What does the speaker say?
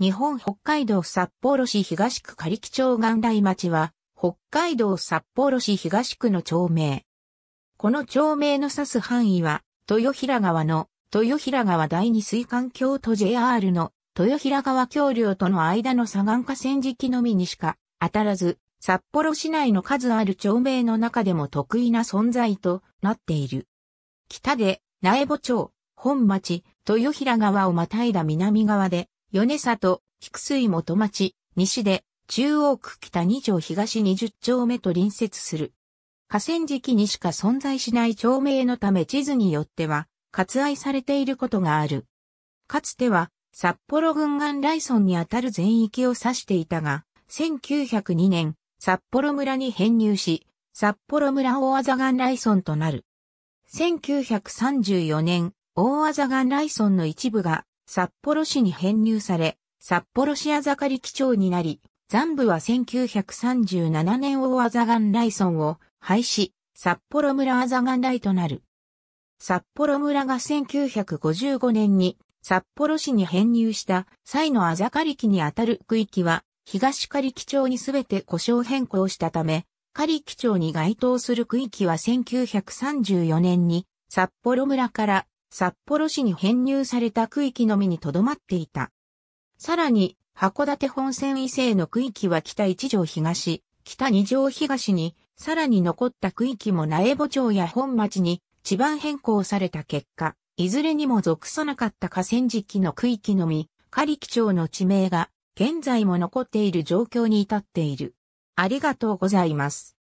日本北海道札幌市東区仮木町岩来町は、北海道札幌市東区の町名。この町名の指す範囲は、豊平川の、豊平川第二水管橋と JR の、豊平川橋梁との間の左岸河川敷のみにしか、当たらず、札幌市内の数ある町名の中でも得意な存在となっている。北で、苗穂町、本町、豊平川をまたいだ南側で、米里、菊水元町、西で、中央区北2条東20丁目と隣接する。河川敷にしか存在しない町名のため地図によっては、割愛されていることがある。かつては、札幌軍岸ライソンにあたる全域を指していたが、1902年、札幌村に編入し、札幌村大技岩ライソンとなる。1934年、大技岩ライソンの一部が札幌市に編入され、札幌市あざかり基調になり、残部は1937年大あざがんライ村を廃止、札幌村あざがんライとなる。札幌村が1955年に札幌市に編入した際のあざかりきにあたる区域は東仮基町にすべて故障変更したため、仮基町に該当する区域は1934年に札幌村から札幌市に編入された区域のみに留まっていた。さらに、函館本線以西の区域は北一条東、北二条東に、さらに残った区域も苗穂町や本町に地盤変更された結果、いずれにも属さなかった河川敷の区域のみ、仮木町の地名が現在も残っている状況に至っている。ありがとうございます。